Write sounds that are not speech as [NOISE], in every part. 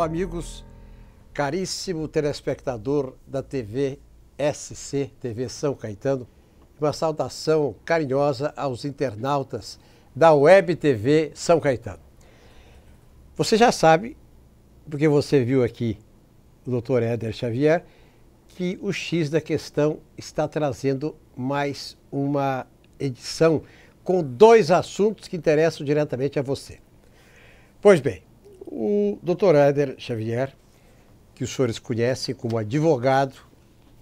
amigos, caríssimo telespectador da TV SC, TV São Caetano. Uma saudação carinhosa aos internautas da Web TV São Caetano. Você já sabe, porque você viu aqui o doutor Éder Xavier, que o X da questão está trazendo mais uma edição com dois assuntos que interessam diretamente a você. Pois bem, o Dr. Éder Xavier, que os senhores conhecem como advogado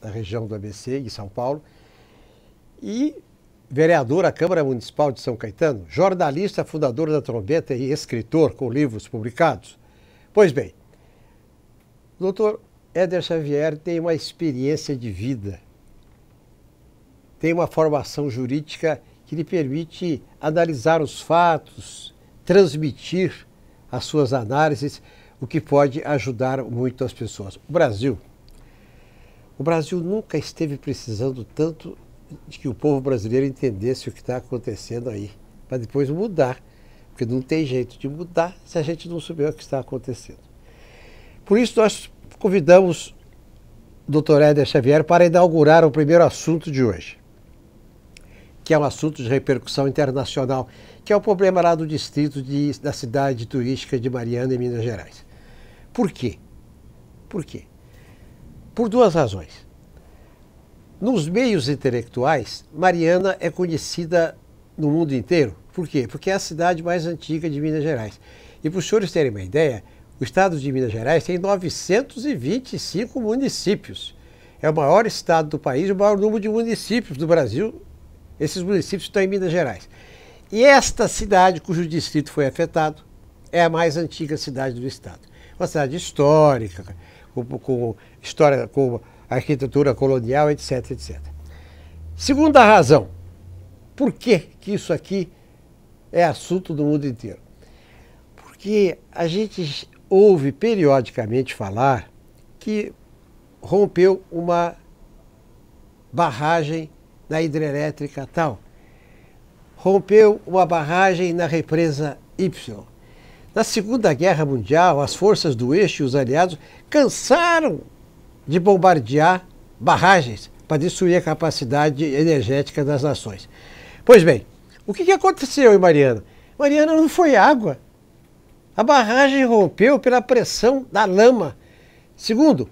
da região do ABC, em São Paulo, e vereador à Câmara Municipal de São Caetano, jornalista, fundador da Trombeta e escritor com livros publicados. Pois bem, o Dr. Éder Xavier tem uma experiência de vida, tem uma formação jurídica que lhe permite analisar os fatos, transmitir as suas análises, o que pode ajudar muito as pessoas. O Brasil, o Brasil nunca esteve precisando tanto de que o povo brasileiro entendesse o que está acontecendo aí, para depois mudar, porque não tem jeito de mudar se a gente não souber o que está acontecendo. Por isso nós convidamos o Dr. Éder Xavier para inaugurar o primeiro assunto de hoje, que é um assunto de repercussão internacional que é o problema lá do distrito de, da cidade turística de Mariana, em Minas Gerais. Por quê? Por quê? Por duas razões. Nos meios intelectuais, Mariana é conhecida no mundo inteiro. Por quê? Porque é a cidade mais antiga de Minas Gerais. E para os senhores terem uma ideia, o estado de Minas Gerais tem 925 municípios. É o maior estado do país, o maior número de municípios do Brasil. Esses municípios estão em Minas Gerais. E esta cidade, cujo distrito foi afetado, é a mais antiga cidade do estado. Uma cidade histórica, com, com história, com arquitetura colonial, etc, etc. Segunda razão, por que, que isso aqui é assunto do mundo inteiro? Porque a gente ouve periodicamente falar que rompeu uma barragem da hidrelétrica tal rompeu uma barragem na represa Y. Na Segunda Guerra Mundial, as forças do eixo e os aliados cansaram de bombardear barragens para destruir a capacidade energética das nações. Pois bem, o que aconteceu em Mariana? Mariana não foi água. A barragem rompeu pela pressão da lama. Segundo,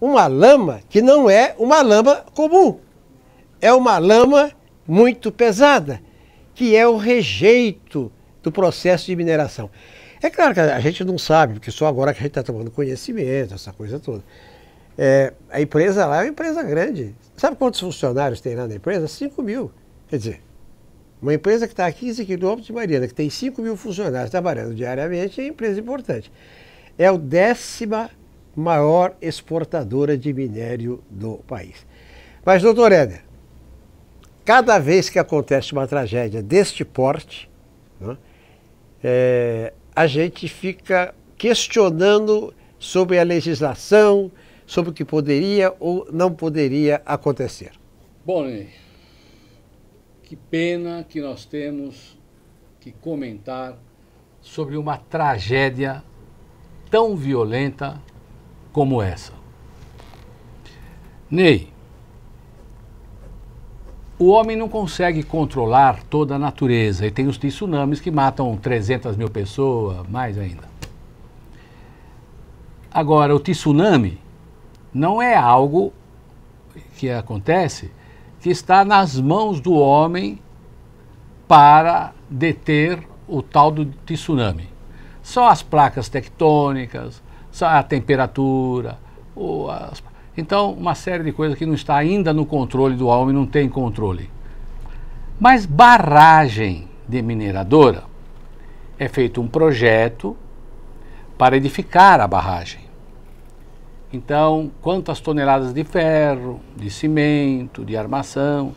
uma lama que não é uma lama comum. É uma lama muito pesada que é o rejeito do processo de mineração. É claro que a gente não sabe, porque só agora que a gente está tomando conhecimento, essa coisa toda. É, a empresa lá é uma empresa grande. Sabe quantos funcionários tem lá na empresa? 5 mil. Quer dizer, uma empresa que está a 15 quilômetros de Mariana, que tem 5 mil funcionários trabalhando diariamente, é uma empresa importante. É a décima maior exportadora de minério do país. Mas, doutor Éder, cada vez que acontece uma tragédia deste porte, né, é, a gente fica questionando sobre a legislação, sobre o que poderia ou não poderia acontecer. Bom, Ney. que pena que nós temos que comentar sobre uma tragédia tão violenta como essa. Ney, o homem não consegue controlar toda a natureza e tem os tsunamis que matam 300 mil pessoas, mais ainda. Agora, o tsunami não é algo que acontece que está nas mãos do homem para deter o tal do tsunami. São as placas tectônicas, a temperatura, as então, uma série de coisas que não está ainda no controle do homem, não tem controle. Mas barragem de mineradora é feito um projeto para edificar a barragem. Então, quantas toneladas de ferro, de cimento, de armação.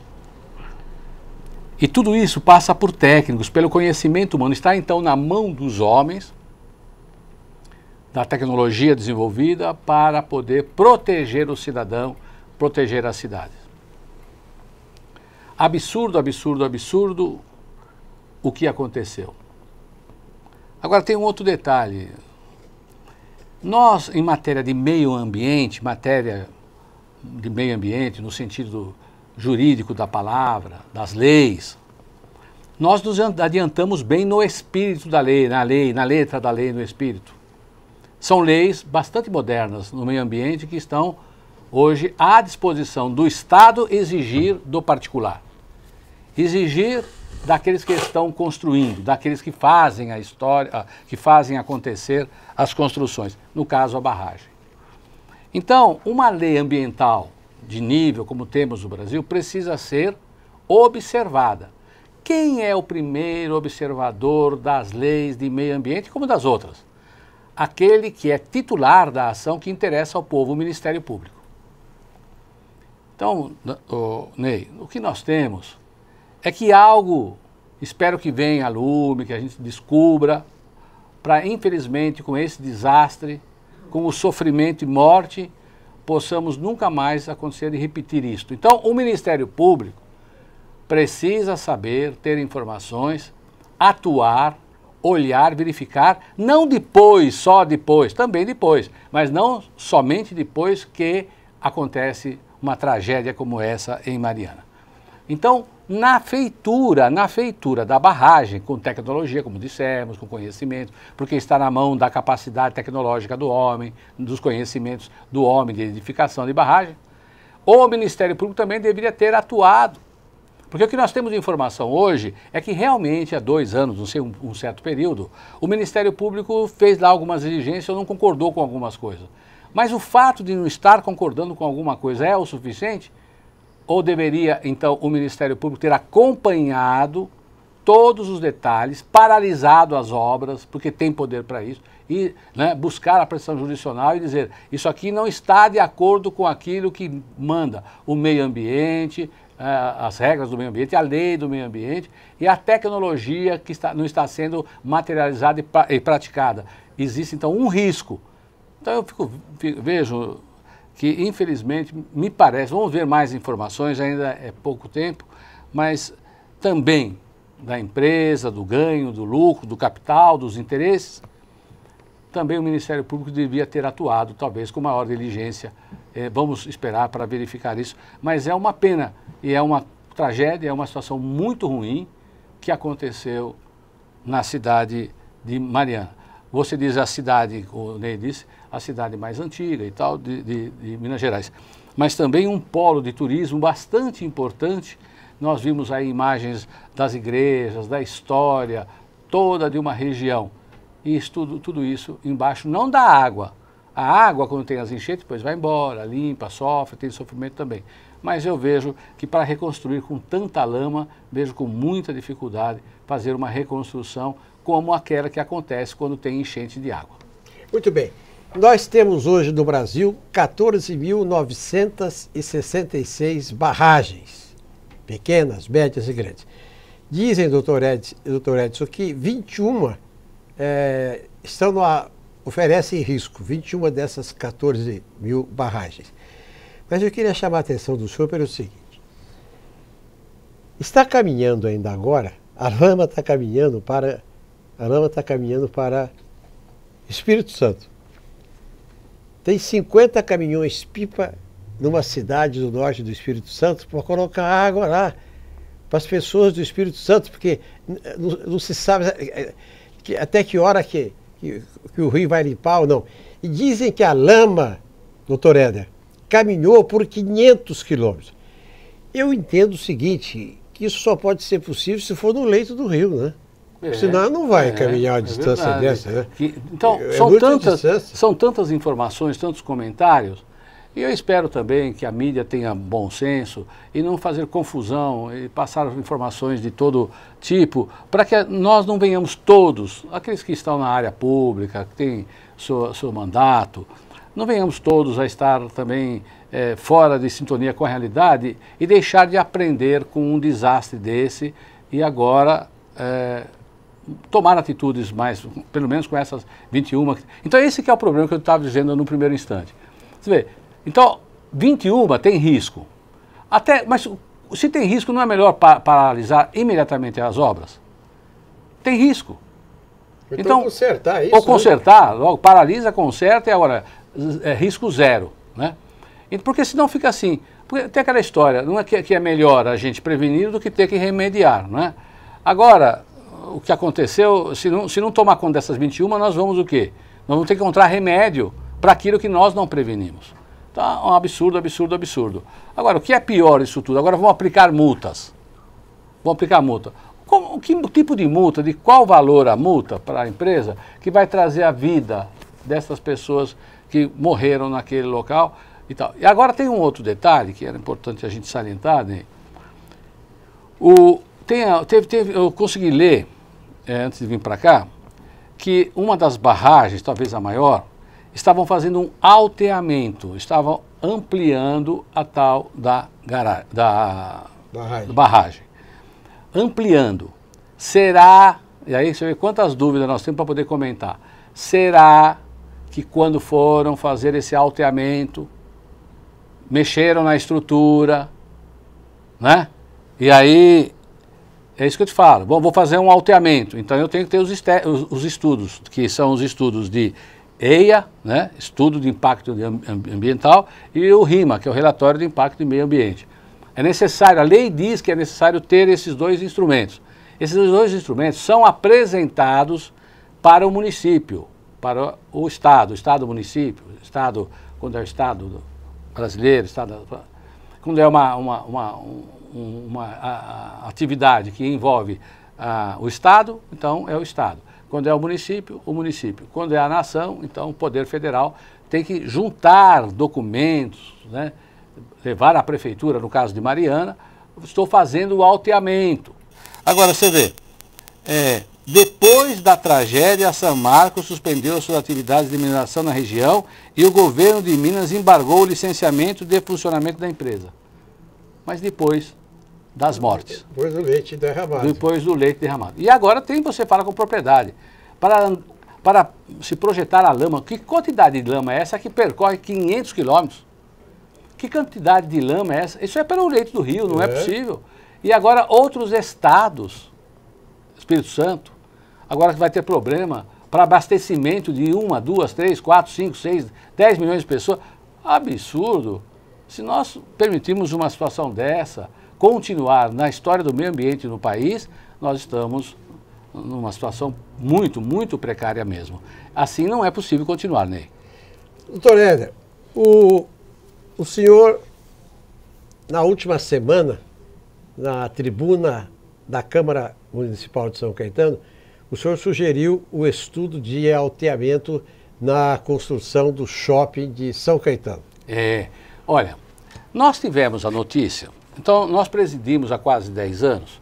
E tudo isso passa por técnicos, pelo conhecimento humano. Está então na mão dos homens da tecnologia desenvolvida para poder proteger o cidadão, proteger a cidade. Absurdo, absurdo, absurdo o que aconteceu. Agora tem um outro detalhe. Nós, em matéria de meio ambiente, matéria de meio ambiente no sentido jurídico da palavra, das leis, nós nos adiantamos bem no espírito da lei, na lei, na letra da lei, no espírito. São leis bastante modernas no meio ambiente que estão hoje à disposição do Estado exigir do particular. Exigir daqueles que estão construindo, daqueles que fazem a história, que fazem acontecer as construções, no caso a barragem. Então, uma lei ambiental de nível como temos no Brasil precisa ser observada. Quem é o primeiro observador das leis de meio ambiente como das outras? aquele que é titular da ação que interessa ao povo, o Ministério Público. Então, Ney, o que nós temos é que algo, espero que venha a lume, que a gente descubra, para infelizmente com esse desastre, com o sofrimento e morte, possamos nunca mais acontecer de repetir isto. Então, o Ministério Público precisa saber, ter informações, atuar olhar, verificar, não depois, só depois, também depois, mas não somente depois que acontece uma tragédia como essa em Mariana. Então, na feitura, na feitura da barragem, com tecnologia, como dissemos, com conhecimento, porque está na mão da capacidade tecnológica do homem, dos conhecimentos do homem de edificação de barragem, o Ministério Público também deveria ter atuado porque o que nós temos de informação hoje é que realmente há dois anos, não sei, um, um certo período, o Ministério Público fez lá algumas exigências ou não concordou com algumas coisas. Mas o fato de não estar concordando com alguma coisa é o suficiente? Ou deveria, então, o Ministério Público ter acompanhado todos os detalhes, paralisado as obras, porque tem poder para isso, e né, buscar a pressão judicial e dizer: isso aqui não está de acordo com aquilo que manda o meio ambiente, né, as regras do meio ambiente, a lei do meio ambiente e a tecnologia que está, não está sendo materializada e, pra, e praticada. Existe, então, um risco. Então, eu fico, fico, vejo que, infelizmente, me parece, vamos ver mais informações, ainda é pouco tempo, mas também da empresa, do ganho, do lucro, do capital, dos interesses, também o Ministério Público devia ter atuado, talvez com maior diligência. É, vamos esperar para verificar isso. Mas é uma pena e é uma tragédia, é uma situação muito ruim que aconteceu na cidade de Mariana. Você diz a cidade, o Ney disse, a cidade mais antiga e tal de, de, de Minas Gerais. Mas também um polo de turismo bastante importante. Nós vimos aí imagens das igrejas, da história toda de uma região e estudo tudo isso embaixo, não da água. A água, quando tem as enchentes, depois vai embora, limpa, sofre, tem sofrimento também. Mas eu vejo que para reconstruir com tanta lama, vejo com muita dificuldade fazer uma reconstrução como aquela que acontece quando tem enchente de água. Muito bem. Nós temos hoje no Brasil 14.966 barragens, pequenas, médias e grandes. Dizem, doutor Edson, doutor Edson que 21 é, estão no, oferecem risco, 21 dessas 14 mil barragens. Mas eu queria chamar a atenção do senhor pelo seguinte: está caminhando ainda agora, a lama está caminhando para a lama está caminhando para Espírito Santo. Tem 50 caminhões pipa numa cidade do norte do Espírito Santo para colocar água lá para as pessoas do Espírito Santo, porque não, não se sabe que, até que hora que, que, que o rio vai limpar ou não. E dizem que a lama, doutor Éder, caminhou por 500 quilômetros. Eu entendo o seguinte, que isso só pode ser possível se for no leito do rio, né? É, Senão não vai é, caminhar é a distância dessa, né? Que, então, é são, tantas, são tantas informações, tantos comentários, e eu espero também que a mídia tenha bom senso e não fazer confusão e passar informações de todo tipo, para que nós não venhamos todos, aqueles que estão na área pública, que têm seu, seu mandato, não venhamos todos a estar também é, fora de sintonia com a realidade e deixar de aprender com um desastre desse e agora. É, tomar atitudes mais, pelo menos com essas 21. Então esse que é o problema que eu estava dizendo no primeiro instante. Você vê, então, 21 tem risco. Até, mas se tem risco, não é melhor pa paralisar imediatamente as obras? Tem risco. Então, então consertar isso. Ou né? consertar, né? logo, paralisa, conserta e agora é risco zero. Né? Porque senão fica assim. Porque tem aquela história, não é que, que é melhor a gente prevenir do que ter que remediar. Né? Agora, o que aconteceu, se não, se não tomar conta dessas 21, nós vamos o quê? Nós vamos ter que encontrar remédio para aquilo que nós não prevenimos. Tá um absurdo, absurdo, absurdo. Agora, o que é pior isso tudo? Agora vão aplicar multas. Vão aplicar multa. Como, que tipo de multa, de qual valor a multa para a empresa que vai trazer a vida dessas pessoas que morreram naquele local e tal. E agora tem um outro detalhe que era importante a gente salientar, né? O, tem, teve, teve, eu consegui ler, é, antes de vir para cá, que uma das barragens, talvez a maior, estavam fazendo um alteamento, estavam ampliando a tal da, garagem, da barragem. barragem. Ampliando. Será, e aí você vê quantas dúvidas nós temos para poder comentar, será que quando foram fazer esse alteamento, mexeram na estrutura, né? E aí, é isso que eu te falo. Bom, vou fazer um alteamento, então eu tenho que ter os, os, os estudos, que são os estudos de EIA, né, Estudo de Impacto Ambiental, e o RIMA, que é o Relatório de Impacto em Meio Ambiente. É necessário, a lei diz que é necessário ter esses dois instrumentos. Esses dois instrumentos são apresentados para o município, para o Estado, Estado-município, Estado, quando é o Estado brasileiro, Estado. Quando é uma, uma, uma, uma, uma a, a atividade que envolve a, ah, o Estado, então é o Estado. Quando é o município, o município. Quando é a nação, então o Poder Federal tem que juntar documentos, né? levar à prefeitura, no caso de Mariana, estou fazendo o alteamento. Agora, você vê, é, depois da tragédia, San Marcos suspendeu suas atividades de mineração na região e o governo de Minas embargou o licenciamento de funcionamento da empresa. Mas depois, das mortes. Depois do leite derramado. Depois do leite derramado. E agora tem, você fala com propriedade. Para, para se projetar a lama, que quantidade de lama é essa que percorre 500 quilômetros? Que quantidade de lama é essa? Isso é pelo leito do rio, não é, é possível. E agora outros estados, Espírito Santo, agora que vai ter problema para abastecimento de uma, duas, três, quatro, cinco, seis, dez milhões de pessoas. Absurdo. Se nós permitirmos uma situação dessa, continuar na história do meio ambiente no país, nós estamos numa situação muito, muito precária mesmo. Assim não é possível continuar, Ney. Doutor Éder, o, o senhor, na última semana, na tribuna da Câmara Municipal de São Caetano, o senhor sugeriu o estudo de alteamento na construção do shopping de São Caetano. É, olha, nós tivemos a notícia então, nós presidimos há quase 10 anos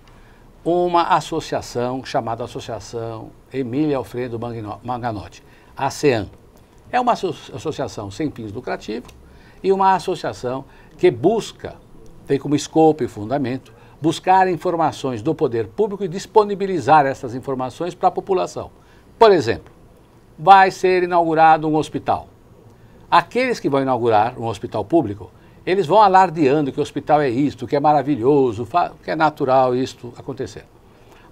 uma associação chamada Associação Emília Alfredo Manganotti, ASEAN. É uma associação sem fins lucrativos e uma associação que busca, tem como escopo e fundamento, buscar informações do poder público e disponibilizar essas informações para a população. Por exemplo, vai ser inaugurado um hospital. Aqueles que vão inaugurar um hospital público eles vão alardeando que o hospital é isto, que é maravilhoso, que é natural isto acontecer.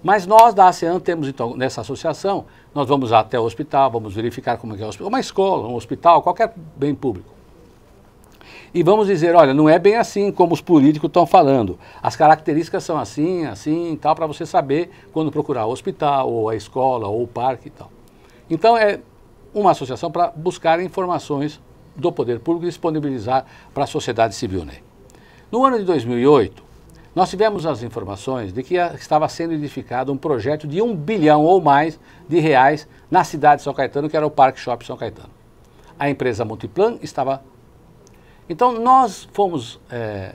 Mas nós da ASEAN temos, então, nessa associação, nós vamos até o hospital, vamos verificar como é, é o hospital, uma escola, um hospital, qualquer bem público. E vamos dizer, olha, não é bem assim como os políticos estão falando. As características são assim, assim e tal, para você saber quando procurar o hospital, ou a escola, ou o parque e tal. Então é uma associação para buscar informações do poder público disponibilizar para a sociedade civil. Né? No ano de 2008, nós tivemos as informações de que estava sendo edificado um projeto de um bilhão ou mais de reais na cidade de São Caetano, que era o Parque Shopping São Caetano. A empresa Multiplan estava... Então, nós fomos é,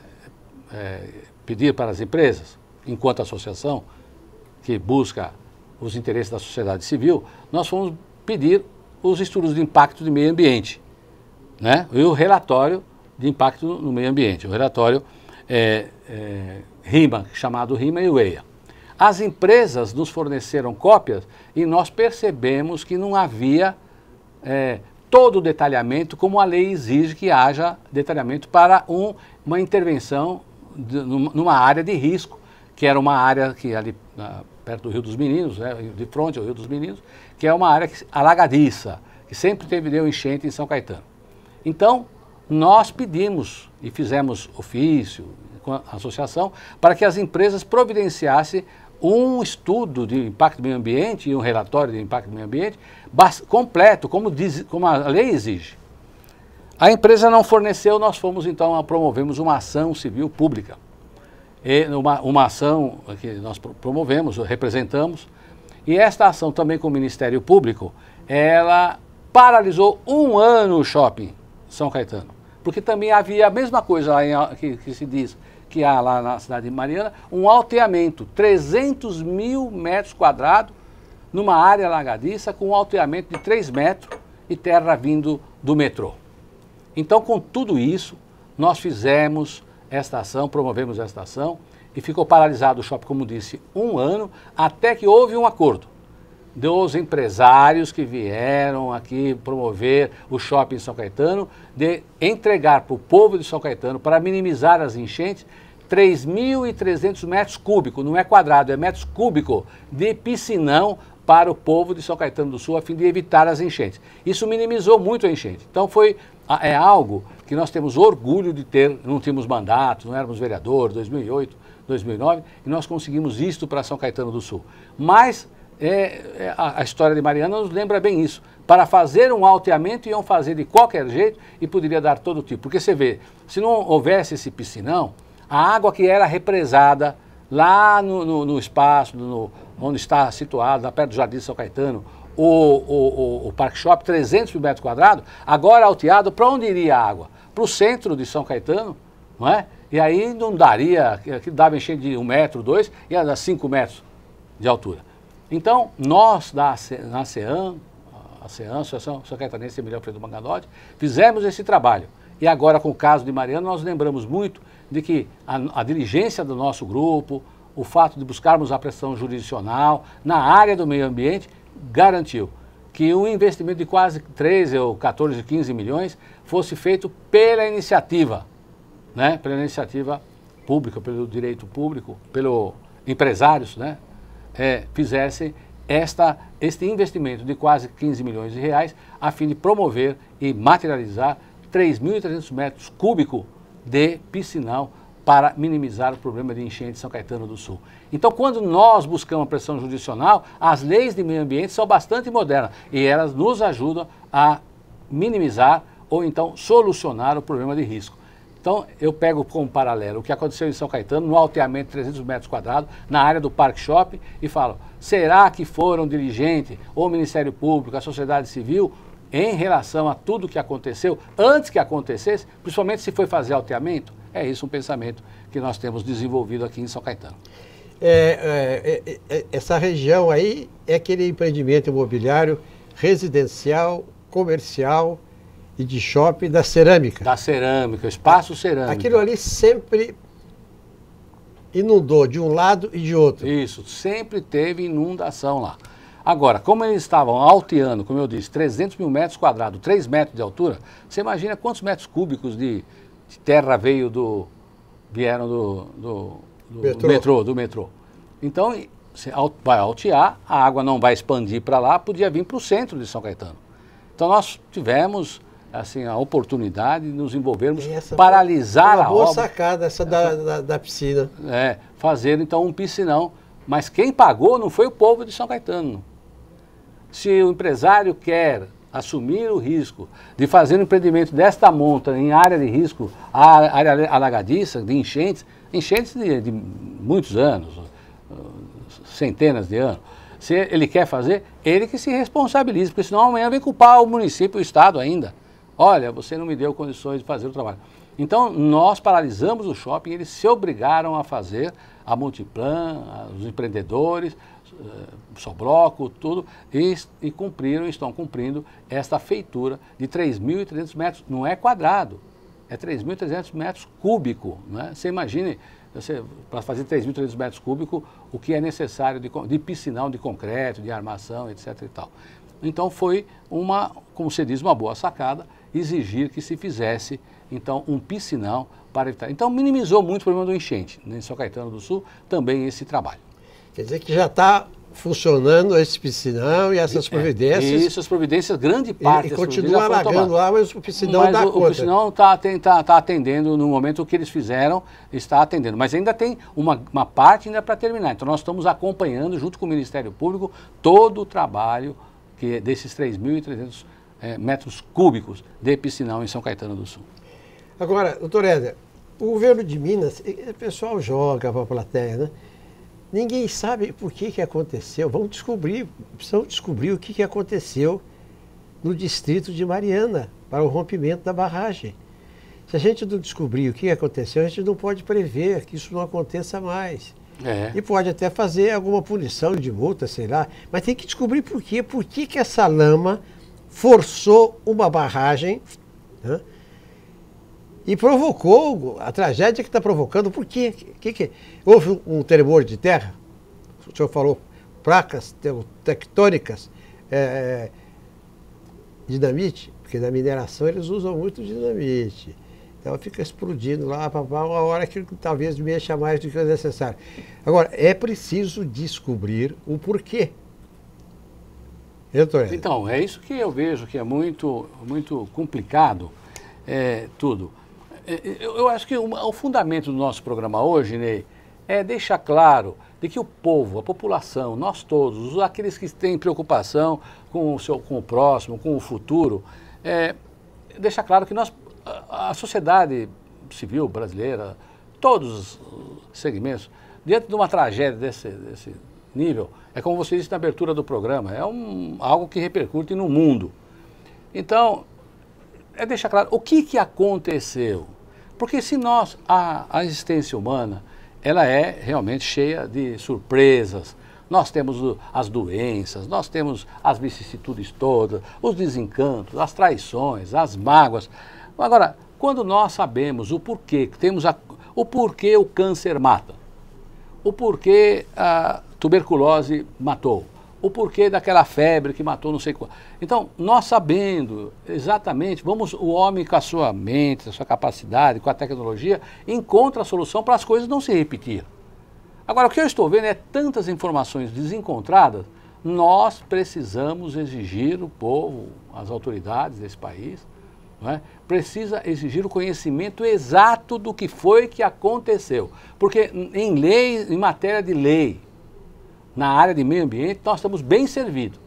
é, pedir para as empresas, enquanto associação que busca os interesses da sociedade civil, nós fomos pedir os estudos de impacto de meio ambiente né? e o relatório de impacto no meio ambiente, o relatório é, é, RIMA, chamado RIMA e UEIA. As empresas nos forneceram cópias e nós percebemos que não havia é, todo o detalhamento, como a lei exige que haja detalhamento para um, uma intervenção de, numa área de risco, que era uma área que ali perto do Rio dos Meninos, né, de frente ao Rio dos Meninos, que é uma área que, alagadiça, que sempre teve deu enchente em São Caetano. Então, nós pedimos e fizemos ofício com a associação para que as empresas providenciassem um estudo de impacto do meio ambiente e um relatório de impacto do meio ambiente completo, como, diz, como a lei exige. A empresa não forneceu, nós fomos então, promovemos uma ação civil pública. E uma, uma ação que nós promovemos, representamos, e esta ação também com o Ministério Público, ela paralisou um ano o shopping. São Caetano. Porque também havia a mesma coisa lá em, que, que se diz que há lá na cidade de Mariana, um alteamento, 300 mil metros quadrados, numa área lagadiça, com um alteamento de 3 metros e terra vindo do metrô. Então, com tudo isso, nós fizemos esta ação, promovemos esta ação, e ficou paralisado o shopping, como disse, um ano, até que houve um acordo dos empresários que vieram aqui promover o shopping São Caetano, de entregar para o povo de São Caetano, para minimizar as enchentes, 3.300 metros cúbicos, não é quadrado, é metros cúbicos de piscinão para o povo de São Caetano do Sul, a fim de evitar as enchentes. Isso minimizou muito a enchente. Então foi é algo que nós temos orgulho de ter, não tínhamos mandato, não éramos vereador, 2008, 2009, e nós conseguimos isto para São Caetano do Sul. Mas é, é, a, a, história de Mariana nos lembra bem isso. Para fazer um alteamento, iam fazer de qualquer jeito e poderia dar todo tipo. Porque você vê, se não houvesse esse piscinão, a água que era represada lá no, no, no espaço, no, onde está situado, lá perto do Jardim São Caetano, o, o, o, o Park Shop, 300 mil metros quadrados, agora alteado, para onde iria a água? Para o centro de São Caetano, não é? E aí não daria, que dava enchente de um metro, dois, ia dar cinco metros de altura. Então, nós da ASEAN, a ASEAN, Associação Sacatarense Emiliano Freire do Mangadote, fizemos esse trabalho. E agora, com o caso de Mariana, nós lembramos muito de que a, a diligência do nosso grupo, o fato de buscarmos a pressão jurisdicional na área do meio ambiente, garantiu que um investimento de quase 13 ou 14, 15 milhões fosse feito pela iniciativa, né? pela iniciativa pública, pelo direito público, pelo empresários, né? é, fizesse esta, este investimento de quase 15 milhões de reais a fim de promover e materializar 3.300 metros cúbicos de piscinão para minimizar o problema de enchente de São Caetano do Sul. Então, quando nós buscamos a pressão judicial, as leis de meio ambiente são bastante modernas e elas nos ajudam a minimizar ou então solucionar o problema de risco. Então, eu pego como paralelo o que aconteceu em São Caetano, no alteamento de 300 metros quadrados, na área do Park Shop e falo, será que foram dirigente, ou Ministério Público, a sociedade civil, em relação a tudo que aconteceu, antes que acontecesse, principalmente se foi fazer alteamento? É isso um pensamento que nós temos desenvolvido aqui em São Caetano. É, é, é, é essa região aí é aquele empreendimento imobiliário residencial, comercial, e de shopping da cerâmica. Da cerâmica, espaço cerâmica. Aquilo ali sempre inundou de um lado e de outro. Isso, sempre teve inundação lá. Agora, como eles estavam alteando, como eu disse, 300 mil metros quadrados, 3 metros de altura, você imagina quantos metros cúbicos de, de terra veio do, vieram do, do, do metrô. metrô. do metrô. Então, você vai altear, a água não vai expandir para lá, podia vir para o centro de São Caetano. Então, nós tivemos assim, a oportunidade de nos envolvermos, essa paralisar uma a boa obra. sacada essa, da, da, da piscina. É, fazer então um piscinão. Mas quem pagou não foi o povo de São Caetano. Se o empresário quer assumir o risco de fazer um empreendimento desta monta em área de risco, área alagadiça, de enchentes, enchentes de, de muitos anos, ah, centenas de anos, se ele quer fazer, ele que se responsabilize, porque senão amanhã vem culpar o município, o Estado ainda. Olha, você não me deu condições de fazer o trabalho. Então, nós paralisamos o shopping, eles se obrigaram a fazer, a Multiplan, os empreendedores, eh, Sobroco, tudo, e, e cumpriram, estão cumprindo esta feitura de 3.300 metros, não é quadrado, é 3.300 metros cúbico. Né? Você imagine, para fazer 3.300 metros cúbicos, o que é necessário de, de piscinão, de concreto, de armação, etc. E tal. Então foi uma, como se diz, uma boa sacada exigir que se fizesse, então, um piscinão para evitar. Então, minimizou muito o problema do enchente. Né, em São Caetano do Sul, também esse trabalho. Quer dizer que já está funcionando esse piscinão e essas é, providências. É, isso, as providências, grande parte e, das continua alagando lá, mas o piscinão mas dá o, conta. O piscinão está tá, tá atendendo, no momento que eles fizeram, está atendendo. Mas ainda tem uma, uma parte ainda para terminar. Então nós estamos acompanhando, junto com o Ministério Público, todo o trabalho que é desses 3.300 é, metros cúbicos de piscinão em São Caetano do Sul. Agora, doutor Éder, o governo de Minas, o pessoal joga para a plateia, né? Ninguém sabe por que, que aconteceu. Vamos descobrir, precisamos descobrir o que, que aconteceu no distrito de Mariana para o rompimento da barragem. Se a gente não descobrir o que aconteceu, a gente não pode prever que isso não aconteça mais. É. E pode até fazer alguma punição de multa, sei lá, mas tem que descobrir por quê. Por que, que essa lama forçou uma barragem né, e provocou a tragédia que está provocando. Por quê? Que, que, houve um tremor de terra, o senhor falou, placas tectônicas, é, é, dinamite, porque na mineração eles usam muito dinamite. Então fica explodindo lá, papá, uma hora que talvez mexa mais do que o necessário. Agora, é preciso descobrir o porquê então, é isso que eu vejo que é muito, muito complicado é, tudo. É, é, eu, acho que o, fundamento do nosso programa hoje, Ney, é deixar claro de que o povo, a população, nós todos, aqueles que têm preocupação com o, seu, com o próximo, com o futuro, é, deixar claro que nós, a, sociedade civil brasileira, todos os segmentos, diante de uma tragédia desse, desse nível. É como você disse na abertura do programa, é um, algo que repercute no mundo. Então, é deixar claro o que, que aconteceu. Porque se nós, a, a existência humana, ela é realmente cheia de surpresas. Nós temos as doenças, nós temos as vicissitudes todas, os desencantos, as traições, as mágoas. Agora, quando nós sabemos o porquê, temos a, o porquê o câncer mata, o porquê a, ah, tuberculose matou. O porquê daquela febre que matou não sei qual. Então, nós sabendo exatamente, vamos o homem com a sua mente, a sua capacidade, com a tecnologia, encontra a solução para as coisas não se repetir. Agora, o que eu estou vendo é tantas informações desencontradas, nós precisamos exigir o povo, as autoridades desse país, é? precisa exigir o conhecimento exato do que foi que aconteceu. Porque em lei, em matéria de lei, na área de meio ambiente, nós estamos bem servidos.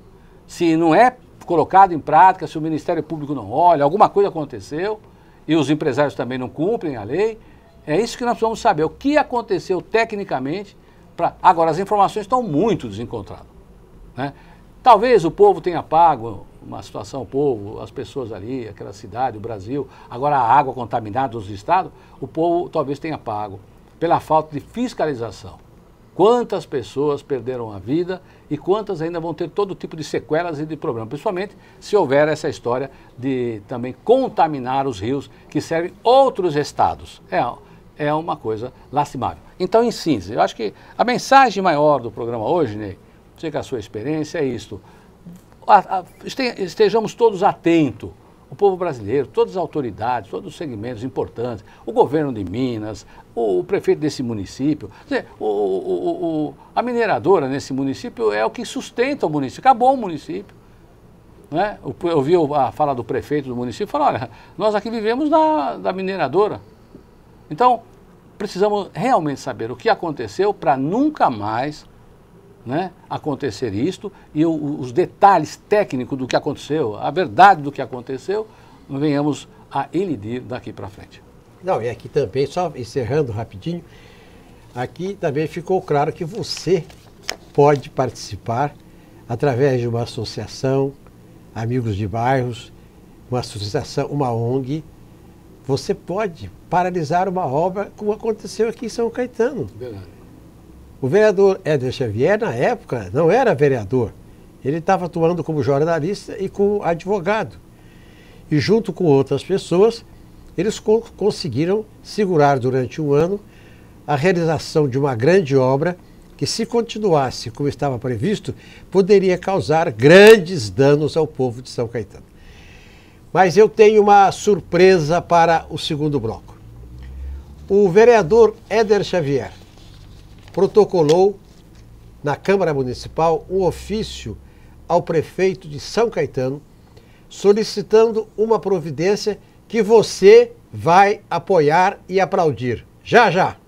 Se não é colocado em prática, se o Ministério Público não olha, alguma coisa aconteceu e os empresários também não cumprem a lei, é isso que nós precisamos saber. O que aconteceu tecnicamente para. Agora, as informações estão muito desencontradas. Né? Talvez o povo tenha pago uma situação, o povo, as pessoas ali, aquela cidade, o Brasil, agora a água contaminada dos estados, o povo talvez tenha pago pela falta de fiscalização quantas pessoas perderam a vida e quantas ainda vão ter todo tipo de sequelas e de problema, principalmente se houver essa história de também contaminar os rios que servem outros estados. É, é uma coisa lastimável. Então, em síntese, eu acho que a mensagem maior do programa hoje, Ney, você com a sua experiência, é isto. Estejamos todos atentos o povo brasileiro, todas as autoridades, todos os segmentos importantes, o governo de Minas, o, o prefeito desse município, dizer, o, o, a mineradora nesse município é o que sustenta o município, acabou o município. Né? Eu vi a fala do prefeito do município, falou, olha, nós aqui vivemos da, da mineradora. Então, precisamos realmente saber o que aconteceu para nunca mais né, acontecer isto e o, os detalhes técnicos do que aconteceu, a verdade do que aconteceu, venhamos a elidir daqui para frente. Não, e aqui também, só encerrando rapidinho, aqui também ficou claro que você pode participar através de uma associação, amigos de bairros, uma associação, uma ONG, você pode paralisar uma obra como aconteceu aqui em São Caetano. Verdade. O vereador Éder Xavier, na época, não era vereador. Ele estava atuando como jornalista e como advogado. E junto com outras pessoas, eles co conseguiram segurar durante um ano a realização de uma grande obra que, se continuasse como estava previsto, poderia causar grandes danos ao povo de São Caetano. Mas eu tenho uma surpresa para o segundo bloco. O vereador Éder Xavier protocolou na Câmara Municipal um ofício ao prefeito de São Caetano solicitando uma providência que você vai apoiar e aplaudir. Já, já!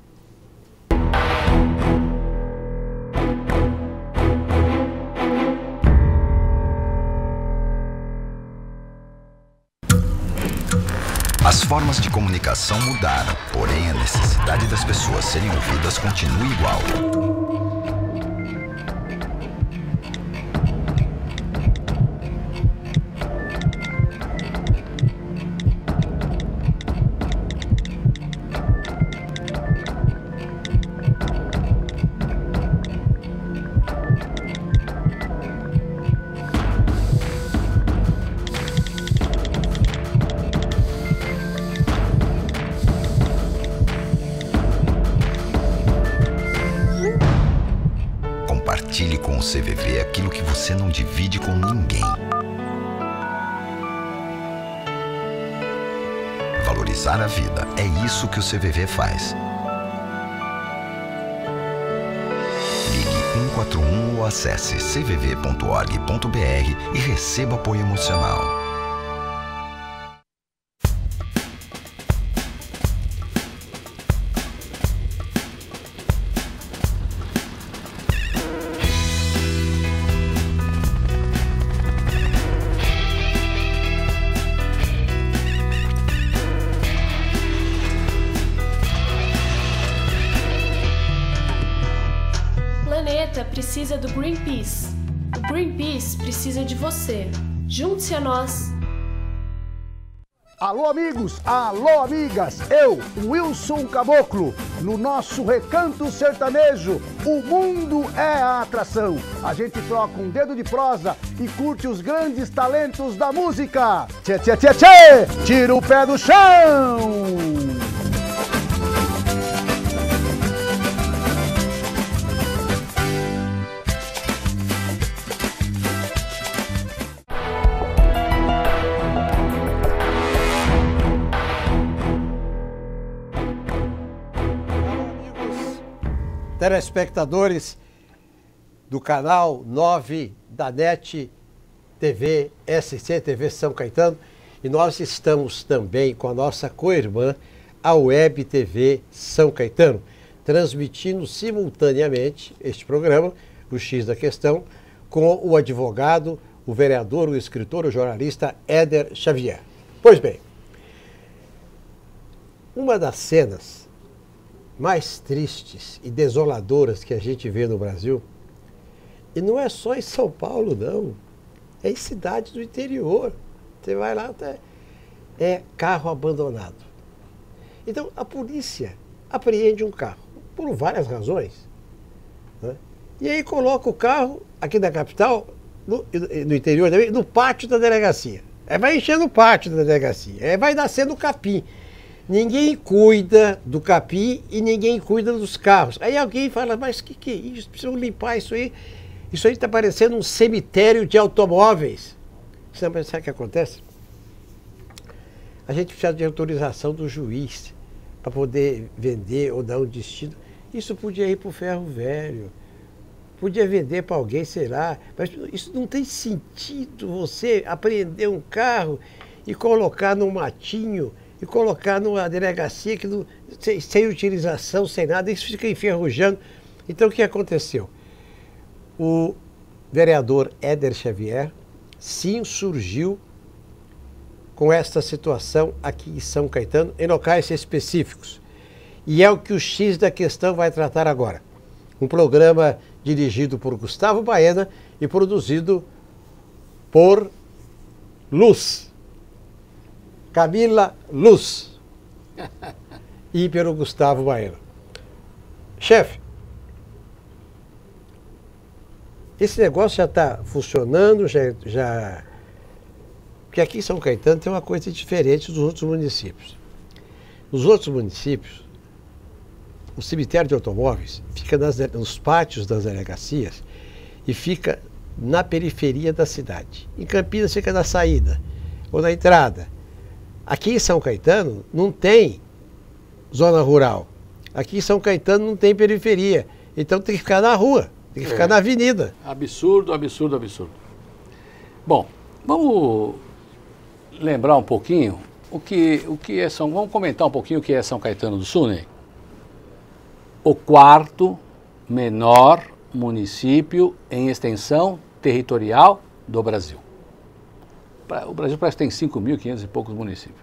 As formas de comunicação mudaram, porém a necessidade das pessoas serem ouvidas continua igual. CVV faz. Ligue 141 ou acesse cvv.org.br e receba apoio emocional. planeta precisa do Greenpeace. O Greenpeace precisa de você. Junte-se a nós. Alô, amigos! Alô, amigas! Eu, Wilson Caboclo, no nosso recanto sertanejo, o mundo é a atração. A gente troca um dedo de prosa e curte os grandes talentos da música. Tchê, tchê, tchê, tchê! Tira o pé do chão! telespectadores do canal 9 da NET TV SC, TV São Caetano. E nós estamos também com a nossa co-irmã, a Web TV São Caetano, transmitindo simultaneamente este programa, o X da Questão, com o advogado, o vereador, o escritor, o jornalista Éder Xavier. Pois bem, uma das cenas mais tristes e desoladoras que a gente vê no Brasil. E não é só em São Paulo, não. É em cidades do interior. Você vai lá até. Tá, é carro abandonado. Então, a polícia apreende um carro, por várias razões. Né? E aí coloca o carro, aqui da capital, no, no interior também, no pátio da delegacia. É, vai encher no pátio da delegacia. É, vai nascer no capim. Ninguém cuida do capim e ninguém cuida dos carros. Aí alguém fala, mas o que, que é isso? Precisam limpar isso aí. Isso aí está parecendo um cemitério de automóveis. Você não sabe o que acontece? A gente precisa de autorização do juiz para poder vender ou dar um destino. Isso podia ir para o ferro velho, podia vender para alguém, sei lá. Mas isso não tem sentido você apreender um carro e colocar num matinho e colocar numa delegacia que não, sem, sem, utilização, sem nada, isso fica enferrujando. Então o que aconteceu? O vereador Éder Xavier se insurgiu com esta situação aqui em São Caetano, em locais específicos. E é o que o X da questão vai tratar agora. Um programa dirigido por Gustavo Baena e produzido por Luz. Camila Luz e pelo Gustavo Baena. Chefe, esse negócio já está funcionando, já, já. Porque aqui em São Caetano tem uma coisa diferente dos outros municípios. Nos outros municípios, o cemitério de automóveis fica nas, nos pátios das delegacias e fica na periferia da cidade. Em Campinas fica na saída ou na entrada. Aqui em São Caetano não tem zona rural. Aqui em São Caetano não tem periferia. Então tem que ficar na rua, tem que é. ficar na avenida. Absurdo, absurdo, absurdo. Bom, vamos lembrar um pouquinho o que, o que é São. Vamos comentar um pouquinho o que é São Caetano do Sul, né? O quarto menor município em extensão territorial do Brasil o Brasil parece que tem 5.500 e poucos municípios.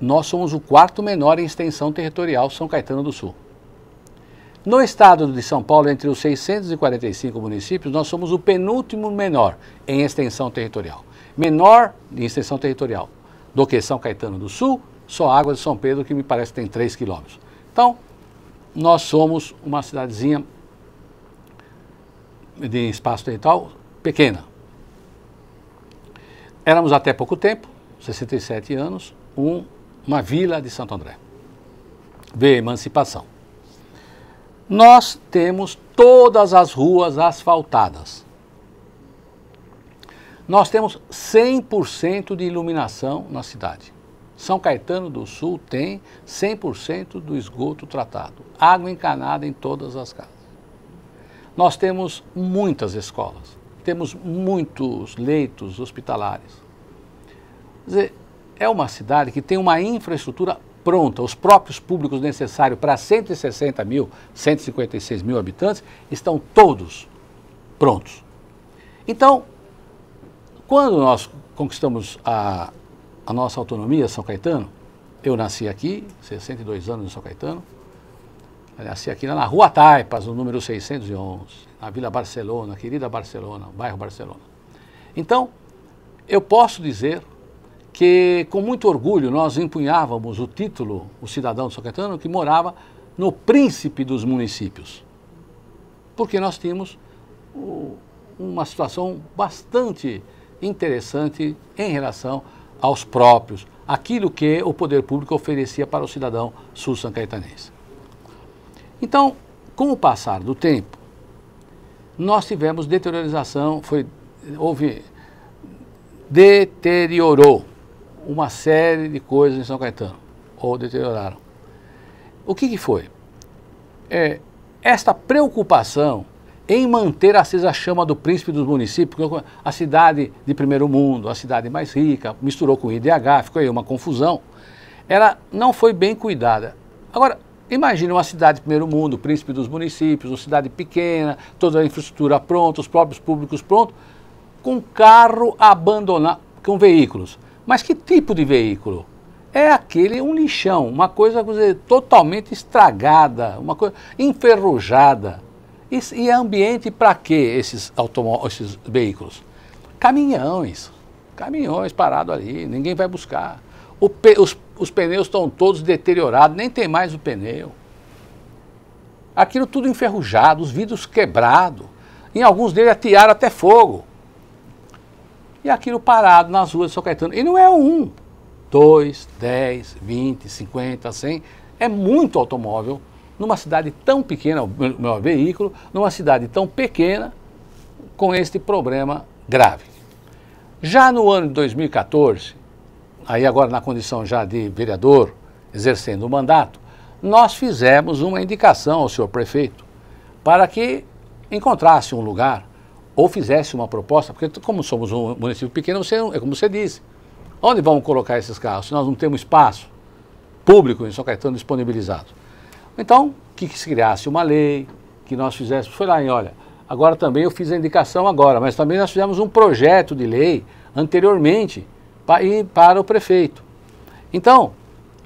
Nós somos o quarto menor em extensão territorial, São Caetano do Sul. No estado de São Paulo, entre os 645 municípios, nós somos o penúltimo menor em extensão territorial. Menor em extensão territorial do que São Caetano do Sul, só Água de São Pedro, que me parece tem 3 quilômetros. Então, nós somos uma cidadezinha de espaço territorial pequena, Éramos até pouco tempo, 67 anos, um, uma vila de Santo André. Veio a emancipação. Nós temos todas as ruas asfaltadas. Nós temos 100% de iluminação na cidade. São Caetano do Sul tem 100% do esgoto tratado, água encanada em todas as casas. Nós temos muitas escolas temos muitos leitos hospitalares. Quer dizer, é uma cidade que tem uma infraestrutura pronta, os próprios públicos necessários para 160 mil, 156 mil habitantes estão todos prontos. Então, quando nós conquistamos a, a nossa autonomia, São Caetano, eu nasci aqui, 62 anos em São Caetano, nasci aqui na Rua Taipas, no número 611 a Vila Barcelona, a querida Barcelona, o bairro Barcelona. Então, eu posso dizer que com muito orgulho nós empunhávamos o título, o cidadão de São Caetano, que morava no príncipe dos municípios. Porque nós tínhamos uma situação bastante interessante em relação aos próprios, aquilo que o poder público oferecia para o cidadão sul-sancaetanense. Então, com o passar do tempo, nós tivemos deteriorização, foi, houve, deteriorou uma série de coisas em São Caetano, ou deterioraram. O que, que foi? É, esta preocupação em manter acesa a chama do príncipe dos municípios, a cidade de primeiro mundo, a cidade mais rica, misturou com IDH, ficou aí uma confusão, ela não foi bem cuidada. Agora, Imagina uma cidade primeiro mundo, príncipe dos municípios, uma cidade pequena, toda a infraestrutura pronta, os próprios públicos prontos, com carro abandonado, com veículos. Mas que tipo de veículo? É aquele um lixão, uma coisa dizer, totalmente estragada, uma coisa enferrujada. E, e é ambiente para que esses, esses veículos? Caminhões, caminhões parados ali, ninguém vai buscar. Pe os os pneus estão todos deteriorados, nem tem mais o pneu. Aquilo tudo enferrujado, os vidros quebrados. Em alguns deles atearam até fogo. E aquilo parado nas ruas de São Caetano. E não é um, dois, dez, vinte, cinquenta, cem. É muito automóvel numa cidade tão pequena, o meu veículo, numa cidade tão pequena, com este problema grave. Já no ano de 2014, aí agora na condição já de vereador, exercendo o mandato, nós fizemos uma indicação ao senhor prefeito para que encontrasse um lugar ou fizesse uma proposta, porque como somos um município pequeno, você, é como você disse, onde vamos colocar esses carros se nós não temos espaço público em São Caetano disponibilizado? Então, que, se criasse uma lei, que nós fizéssemos, foi lá em, olha, agora também eu fiz a indicação agora, mas também nós fizemos um projeto de lei anteriormente e para o prefeito. Então,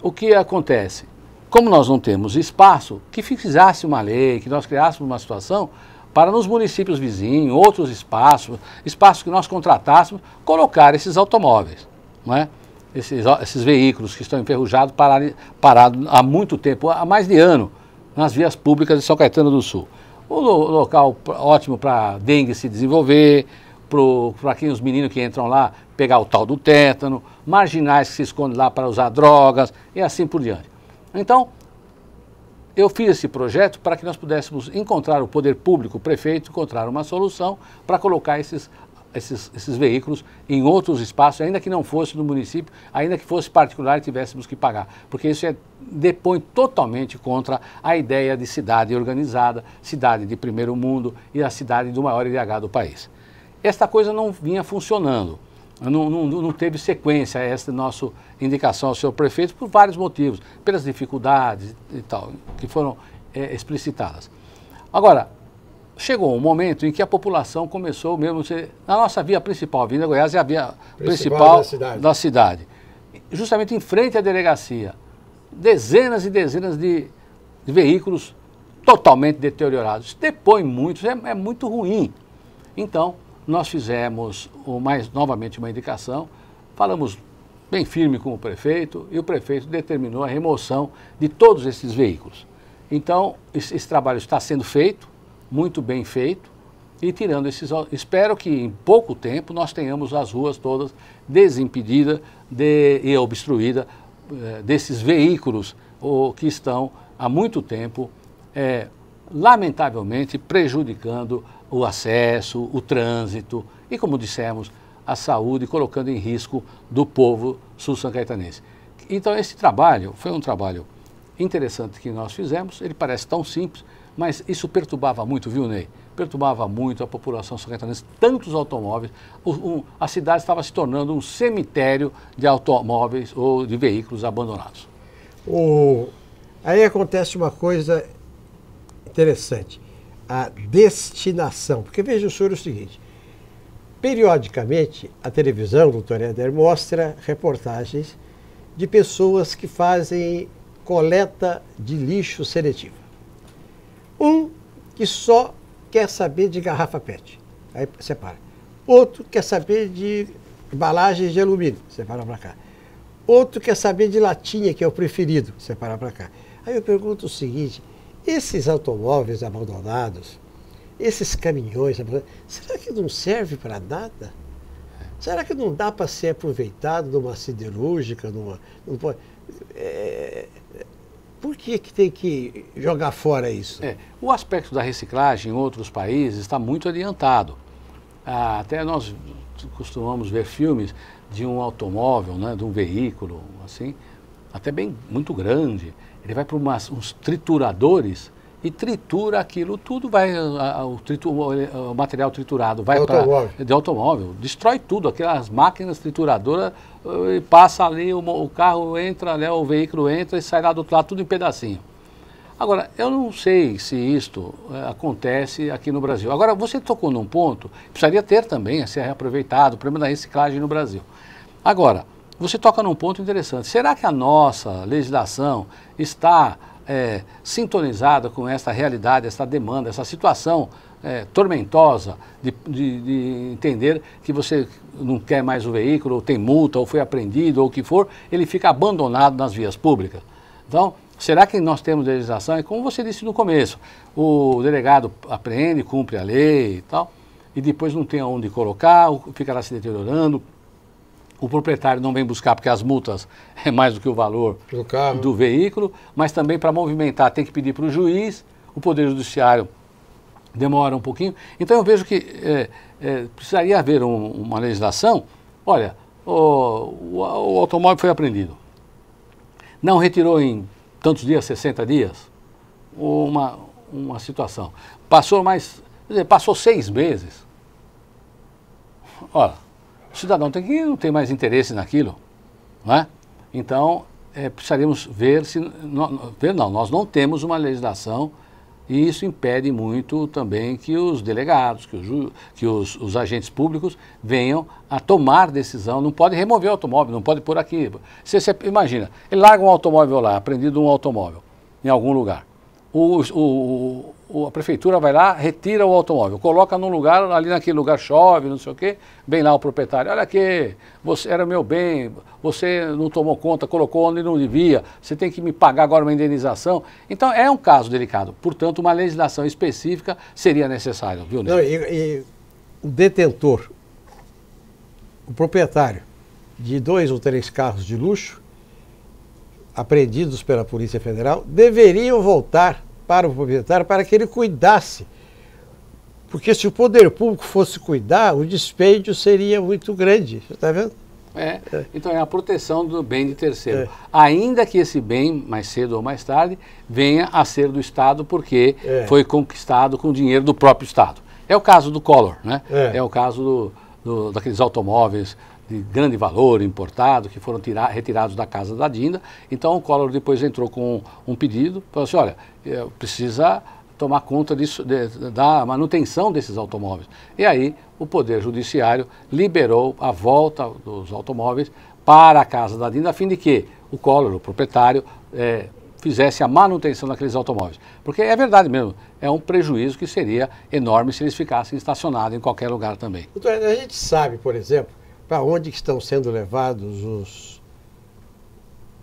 o que acontece? Como nós não temos espaço, que fixasse uma lei, que nós criássemos uma situação para nos municípios vizinhos, outros espaços, espaços que nós contratássemos, colocar esses automóveis, não é? esses, esses veículos que estão enferrujados, parados há muito tempo, há mais de ano, nas vias públicas de São Caetano do Sul. Um local ótimo para dengue se desenvolver, para que os meninos que entram lá pegar o tal do tétano, marginais que se escondem lá para usar drogas e assim por diante. Então, eu fiz esse projeto para que nós pudéssemos encontrar o poder público, o prefeito, encontrar uma solução para colocar esses, esses, esses veículos em outros espaços, ainda que não fosse no município, ainda que fosse particular e tivéssemos que pagar. Porque isso é, depõe totalmente contra a ideia de cidade organizada, cidade de primeiro mundo e a cidade do maior IDH do país. Esta coisa não vinha funcionando. Não, não, não, teve sequência essa nossa indicação ao senhor prefeito por vários motivos, pelas dificuldades e tal, que foram é, explicitadas. Agora, chegou um momento em que a população começou mesmo. Na nossa via principal, a Goiás é a via principal, principal da, cidade. da, cidade. justamente em frente à delegacia. Dezenas e dezenas de, de veículos totalmente deteriorados. Isso depõe muito, é, é muito ruim. Então, nós fizemos mais novamente uma indicação, falamos bem firme com o prefeito e o prefeito determinou a remoção de todos esses veículos. Então, esse, esse trabalho está sendo feito, muito bem feito, e tirando esses. Espero que em pouco tempo nós tenhamos as ruas todas desimpedidas de, e obstruídas eh, desses veículos ou, que estão há muito tempo, eh, lamentavelmente, prejudicando a o acesso, o trânsito e, como dissemos, a saúde, colocando em risco do povo sul sancaitanense Então, esse trabalho foi um trabalho interessante que nós fizemos. Ele parece tão simples, mas isso perturbava muito, viu, Ney? Perturbava muito a população sancaetanense, tantos automóveis. O, um, a cidade estava se tornando um cemitério de automóveis ou de veículos abandonados. O... Aí acontece uma coisa interessante a destinação. Porque veja o senhor é o seguinte: periodicamente, a televisão, doutor Eder, mostra reportagens de pessoas que fazem coleta de lixo seletiva. Um que só quer saber de garrafa PET, aí separa. Outro quer saber de embalagens de alumínio, separa para cá. Outro quer saber de latinha, que é o preferido, separa para cá. Aí eu pergunto o seguinte: esses automóveis abandonados, esses caminhões abandonados, será que não serve para nada? Será que não dá para ser aproveitado numa siderúrgica? Numa, numa é, por que, que tem que jogar fora isso? É, o aspecto da reciclagem em outros países está muito adiantado. Ah, até nós costumamos ver filmes de um automóvel, né, de um veículo, assim, até bem muito grande. Ele vai para uns trituradores e tritura aquilo tudo, vai a, a, o, tritu, o, o, material triturado vai é para de automóvel, destrói tudo, aquelas máquinas trituradoras eh, e passa ali o, o, carro entra, né, o veículo entra e sai lá do outro lado tudo em pedacinho. Agora, eu não sei se isto é, acontece aqui no Brasil. Agora, você tocou num ponto, precisaria ter também, a ser reaproveitado, o problema da reciclagem no Brasil. Agora, você toca num ponto interessante. Será que a nossa legislação está é, sintonizada com essa realidade, essa demanda, essa situação é, tormentosa de, de, de, entender que você não quer mais o veículo, ou tem multa, ou foi apreendido, ou o que for, ele fica abandonado nas vias públicas. Então, será que nós temos legislação? E como você disse no começo, o delegado apreende, cumpre a lei e tal, e depois não tem aonde colocar, fica lá se deteriorando, o proprietário não vem buscar porque as multas [LAUGHS] é mais do que o valor do, do veículo, mas também para movimentar tem que pedir para o juiz, o Poder Judiciário demora um pouquinho. Então eu vejo que é, é, precisaria haver um, uma legislação. Olha, o, o, o automóvel foi apreendido. Não retirou em tantos dias, 60 dias, uma, uma situação. Passou mais, dizer, passou seis meses. Olha, o cidadão tem que não tem mais interesse naquilo, não é? Então, é, precisaríamos ver se. Não, ver não, nós não temos uma legislação e isso impede muito também que os delegados, que, os, que os, os, agentes públicos venham a tomar decisão. Não pode remover o automóvel, não pode pôr aqui. Você, você imagina, ele larga um automóvel lá, prendido um automóvel, em algum lugar o, o, o, a prefeitura vai lá, retira o automóvel, coloca num lugar, ali naquele lugar chove, não sei o quê, vem lá o proprietário, olha aqui, você era meu bem, você não tomou conta, colocou onde não devia, você tem que me pagar agora uma indenização. Então é um caso delicado, portanto uma legislação específica seria necessária, viu, não, e, e o detentor, o proprietário de dois ou três carros de luxo, apreendidos pela Polícia Federal deveriam voltar para o proprietário para que ele cuidasse. Porque se o poder público fosse cuidar, o despêndio seria muito grande. Está vendo? É, é, Então é a proteção do bem de terceiro. É. Ainda que esse bem, mais cedo ou mais tarde, venha a ser do Estado porque é. foi conquistado com dinheiro do próprio Estado. É o caso do Collor, né? É, é o caso do, do, daqueles automóveis de grande valor, importado, que foram tirar, retirados da casa da Dinda. Então o Collor depois entrou com um pedido, falou assim, olha, é, precisa tomar conta disso, de, da manutenção desses automóveis. E aí o Poder Judiciário liberou a volta dos automóveis para a casa da Dinda, a fim de que o Collor, o proprietário, é, fizesse a manutenção daqueles automóveis. Porque é verdade mesmo, é um prejuízo que seria enorme se eles ficassem estacionados em qualquer lugar também. A gente sabe, por exemplo, para onde estão sendo levados os,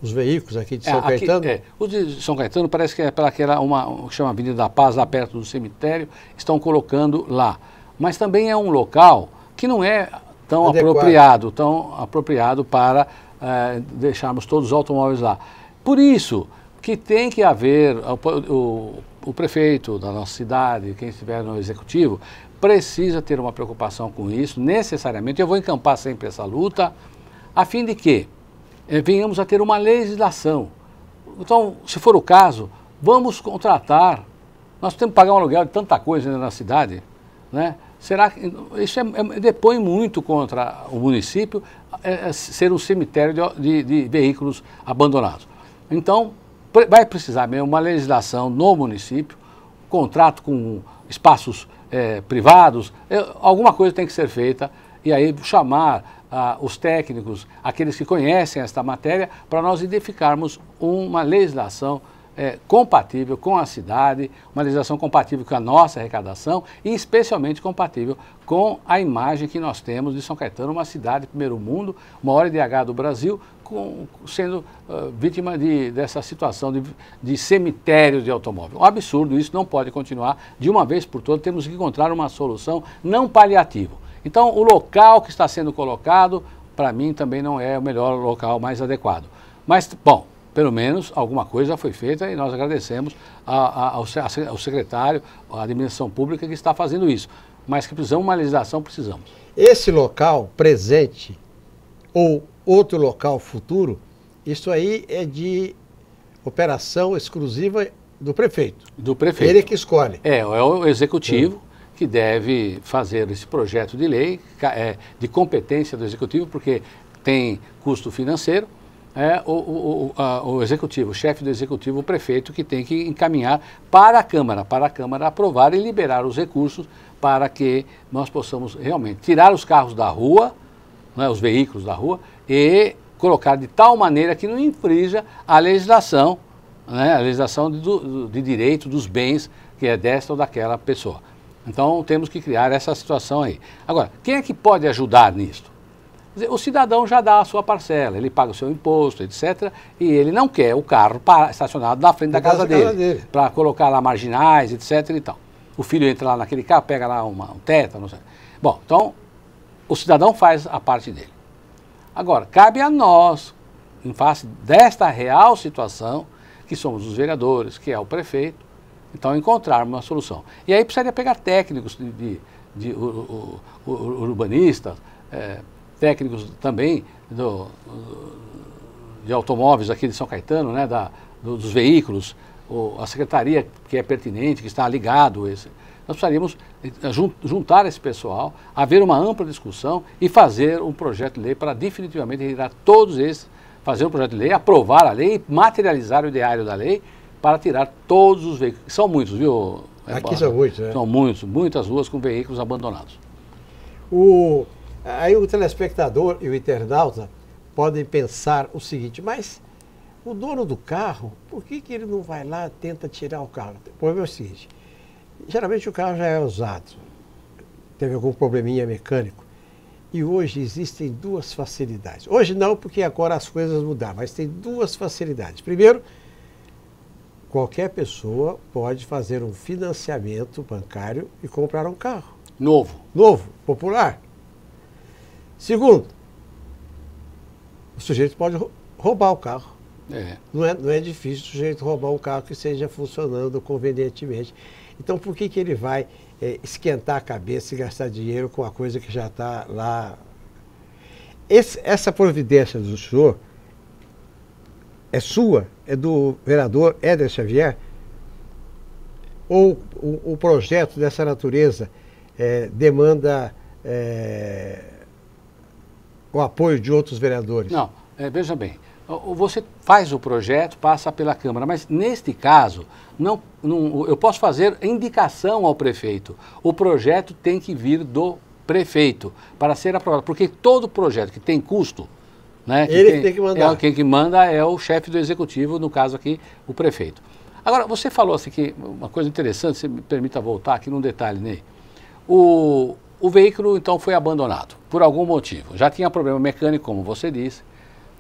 os veículos aqui de São é, aqui, Caetano? É, os de São Caetano parece que é pelaquela uma que chama Avenida da Paz, lá perto do cemitério, estão colocando lá. Mas também é um local que não é tão Adequado. apropriado, tão apropriado para é, deixarmos todos os automóveis lá. Por isso que tem que haver o, o, o prefeito da nossa cidade, quem estiver no executivo, precisa ter uma preocupação com isso, necessariamente. Eu vou encampar sempre essa luta, a fim de que eh, venhamos a ter uma legislação. Então, se for o caso, vamos contratar. Nós temos que pagar um aluguel de tanta coisa né, na cidade, né? Será que isso é, é, depõe muito contra o município é, é ser um cemitério de, de, de veículos abandonados? Então, vai precisar mesmo uma legislação no município, contrato com espaços é, privados, eu, é, alguma coisa tem que ser feita e aí chamar ah, os técnicos, aqueles que conhecem esta matéria, para nós identificarmos uma legislação é, compatível com a cidade, uma legislação compatível com a nossa arrecadação e especialmente compatível com a imagem que nós temos de São Caetano, uma cidade primeiro mundo, maior IDH do Brasil, com, sendo uh, vítima de, dessa situação de, de cemitério de automóvel. Um absurdo, isso não pode continuar. De uma vez por todas, temos que encontrar uma solução não paliativa. Então, o local que está sendo colocado, para mim, também não é o melhor local mais adequado. Mas, bom, pelo menos alguma coisa foi feita e nós agradecemos a, a, ao, ao secretário, à administração pública que está fazendo isso. Mas que precisamos uma legislação, precisamos. Esse local presente ou outro local futuro, isso aí é de operação exclusiva do prefeito. Do prefeito. Ele que escolhe. É, é o executivo é. que deve fazer esse projeto de lei, é, de competência do executivo, porque tem custo financeiro, é o, o, o, o, executivo, o chefe do executivo, o prefeito, que tem que encaminhar para a Câmara, para a Câmara aprovar e liberar os recursos para que nós possamos realmente tirar os carros da rua, né, os veículos da rua, e colocar de tal maneira que não infrinja a legislação, né, a legislação de, de direito dos bens que é desta ou daquela pessoa. Então temos que criar essa situação aí. Agora, quem é que pode ajudar nisto? o cidadão já dá a sua parcela, ele paga o seu imposto, etc. E ele não quer o carro estacionado na frente da casa, casa, dele, dele. para colocar lá marginais, etc. E tal. O filho entra lá naquele carro, pega lá uma, um teto, não sei. Bom, então o cidadão faz a parte dele. Agora, cabe a nós, em face desta real situação, que somos os vereadores, que é o prefeito, então encontrar uma solução. E aí precisaria pegar técnicos de, de, de urbanistas, é, técnicos também do, de automóveis aqui de São Caetano, né, da, do, dos veículos, o, a secretaria que é pertinente, que está ligado esse, nós precisaríamos eh, juntar esse pessoal, haver uma ampla discussão e fazer um projeto de lei para definitivamente retirar todos esses, fazer um projeto de lei, aprovar a lei, materializar o ideário da lei para tirar todos os veículos. São muitos, viu? Aqui são muitos, né? São muitos, muitas ruas com veículos abandonados. O, aí o telespectador e o internauta podem pensar o seguinte, mas o dono do carro, por que, que ele não vai lá tenta tirar o carro? O problema é o seguinte, Geralmente o carro já é usado, teve algum probleminha mecânico. E hoje existem duas facilidades. Hoje não, porque agora as coisas mudaram, mas tem duas facilidades. Primeiro, qualquer pessoa pode fazer um financiamento bancário e comprar um carro. Novo. Novo, popular. Segundo, o sujeito pode roubar o carro. É. Não, é, não é difícil o sujeito roubar um carro que seja funcionando convenientemente. Então, por que, que ele vai é, esquentar a cabeça e gastar dinheiro com a coisa que já está lá? Esse, essa providência do senhor é sua? É do vereador Éder Xavier? Ou o, o projeto dessa natureza é, demanda é, o apoio de outros vereadores? Não, veja bem. Você faz o projeto, passa pela Câmara, mas neste caso, não, não, eu posso fazer indicação ao prefeito. O projeto tem que vir do prefeito para ser aprovado, porque todo projeto que tem custo, né, que ele tem, tem que mandar. É, quem que manda é o chefe do executivo, no caso aqui, o prefeito. Agora, você falou assim que uma coisa interessante, se me permita voltar aqui num detalhe, Ney. O, o veículo então foi abandonado por algum motivo. Já tinha problema mecânico, como você disse.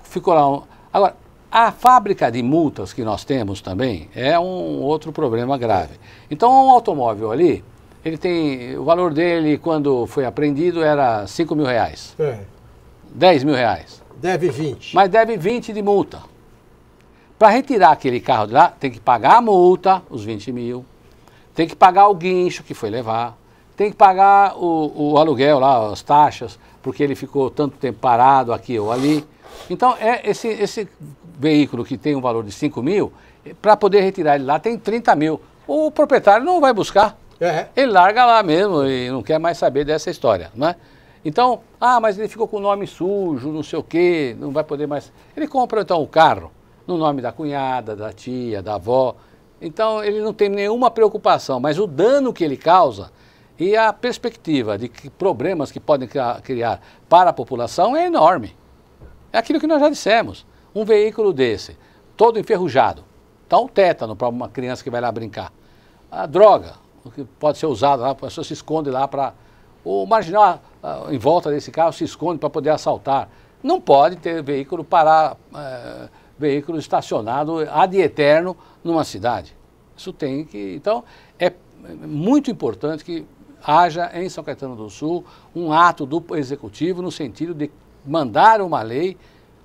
Ficou lá Agora, a fábrica de multas que nós temos também é um outro problema grave. Então, um automóvel ali, ele tem. O valor dele, quando foi apreendido, era 5 mil reais. É. 10 mil reais. Deve 20. Mas deve 20 de multa. Para retirar aquele carro de lá, tem que pagar a multa, os 20 mil. Tem que pagar o guincho que foi levar. Tem que pagar o, o aluguel lá, as taxas, porque ele ficou tanto tempo parado aqui ou ali. Então, é esse, esse veículo que tem um valor de 5 mil, eh, para poder retirar ele lá tem 30 mil. O proprietário não vai buscar. É. Ele larga lá mesmo e não quer mais saber dessa história, né? Então, ah, mas ele ficou com o nome sujo, não sei o quê, não vai poder mais. Ele compra então o carro no nome da cunhada, da tia, da avó. Então, ele não tem nenhuma preocupação, mas o dano que ele causa e a perspectiva de que problemas que podem criar para a população é enorme. É aquilo que nós já dissemos. Um veículo desse, todo enferrujado, está um tétano para uma criança que vai lá brincar. A droga, que pode ser usada lá, a pessoa se esconde lá para. O marginal ah, em volta desse carro se esconde para poder assaltar. Não pode ter veículo parar, é, veículo estacionado ad eterno numa cidade. Isso tem que. Então, é muito importante que haja em São Caetano do Sul um ato do executivo no sentido de mandar uma lei,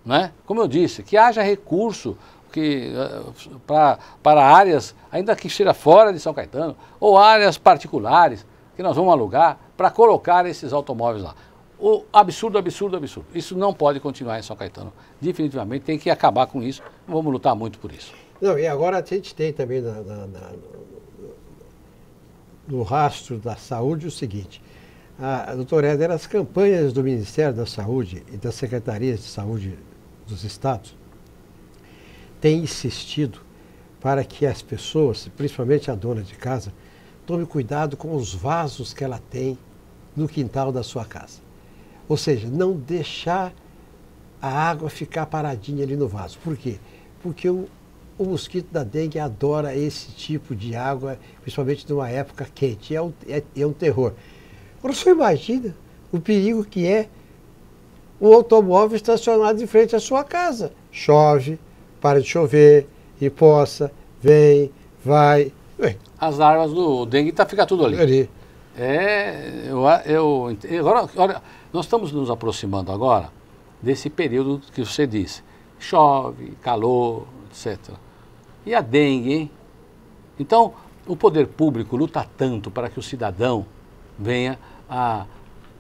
né? como eu disse, que haja recurso que, eh, pra, para áreas, ainda que esteja fora de São Caetano, ou áreas particulares que nós vamos alugar para colocar esses automóveis lá. O absurdo, absurdo, absurdo. Isso não pode continuar em São Caetano. Definitivamente tem que acabar com isso. Vamos lutar muito por isso. Não, e agora a gente tem também na, na, na, no rastro da saúde o seguinte: a, a doutora Eder, as campanhas do Ministério da Saúde e das Secretarias de Saúde dos Estados têm insistido para que as pessoas, principalmente a dona de casa, tome cuidado com os vasos que ela tem no quintal da sua casa. Ou seja, não deixar a água ficar paradinha ali no vaso. Por quê? Porque o, o mosquito da dengue adora esse tipo de água, principalmente numa época quente. É um, é, é um terror. Agora só imagina o perigo que é o automóvel estacionado em frente à sua casa. Chove, para de chover, e poça, vem, vai. As larvas do dengue tá, fica tudo ali. ali. É, eu, eu agora, olha, nós estamos nos aproximando agora desse período que você disse. Chove, calor, etc. E a dengue, hein? Então, o poder público luta tanto para que o cidadão venha a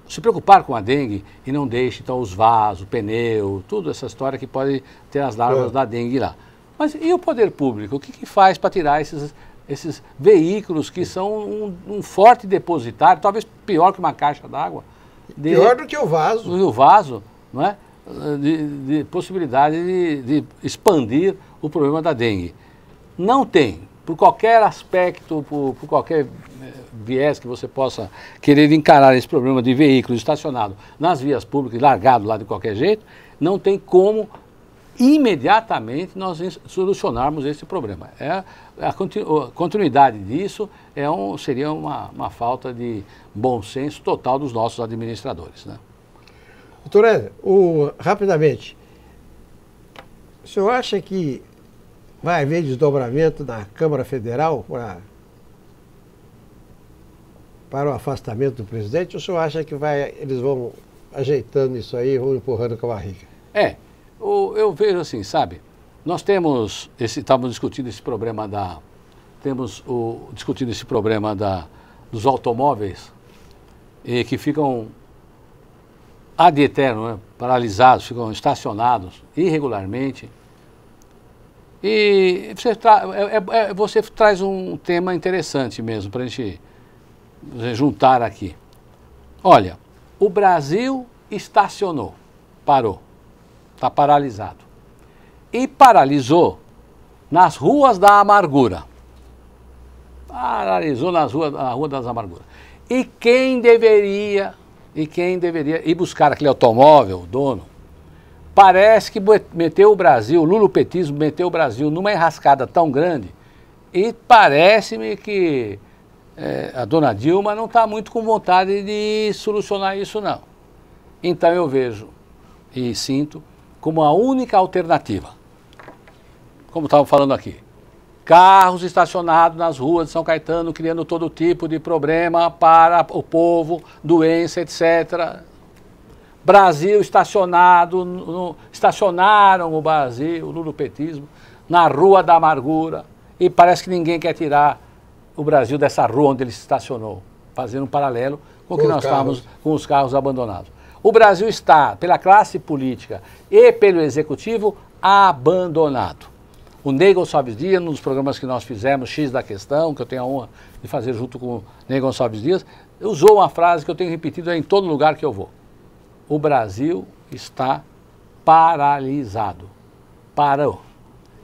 se preocupar com a dengue e não deixe então os vasos, o pneu, tudo essa história que pode ter as larvas é. da dengue lá. Mas e o poder público? O que, que faz para tirar esses, esses veículos que são um, um forte depositário, talvez pior que uma caixa d'água? Pior do que o vaso. Do o vaso, não é? De, de possibilidade de, de expandir o problema da dengue. Não tem por qualquer aspecto, por, por, qualquer né, viés que você possa querer encarar esse problema de veículos estacionados nas vias públicas, largado lá de qualquer jeito, não tem como imediatamente nós solucionarmos esse problema. É, a continuidade disso é um, seria uma, uma falta de bom senso total dos nossos administradores. Né? Doutor Ed, o, rapidamente, o senhor acha que Vai haver desdobramento na Câmara Federal para, para o afastamento do presidente? Ou o senhor acha que vai, eles vão ajeitando isso aí, vão empurrando com a barriga? É, eu vejo assim, sabe? Nós temos, esse, estávamos discutindo esse problema da, temos o, discutindo esse problema da, dos automóveis e que ficam ad eterno, né? paralisados, ficam estacionados irregularmente e você, tra é, é, é, você traz um tema interessante mesmo para a gente juntar aqui. Olha, o Brasil estacionou, parou, está paralisado. E paralisou nas ruas da amargura. Paralisou nas ruas, na rua das amarguras. E quem deveria, e quem deveria ir buscar aquele automóvel, o dono, Parece que meteu o Brasil, o lulopetismo meteu o Brasil numa enrascada tão grande e parece-me que é, a dona Dilma não está muito com vontade de solucionar isso, não. Então eu vejo e sinto como a única alternativa, como estava falando aqui, carros estacionados nas ruas de São Caetano, criando todo tipo de problema para o povo, doença, etc. Brasil estacionado, no, estacionaram o Brasil, o petismo na Rua da Amargura. E parece que ninguém quer tirar o Brasil dessa rua onde ele se estacionou, fazendo um paralelo com o que nós carros. estávamos com os carros abandonados. O Brasil está, pela classe política e pelo executivo, abandonado. O Ney Gonçalves Dias, nos programas que nós fizemos, X da Questão, que eu tenho a honra de fazer junto com o Ney Gonçalves Dias, usou uma frase que eu tenho repetido em todo lugar que eu vou o Brasil está paralisado. Parou.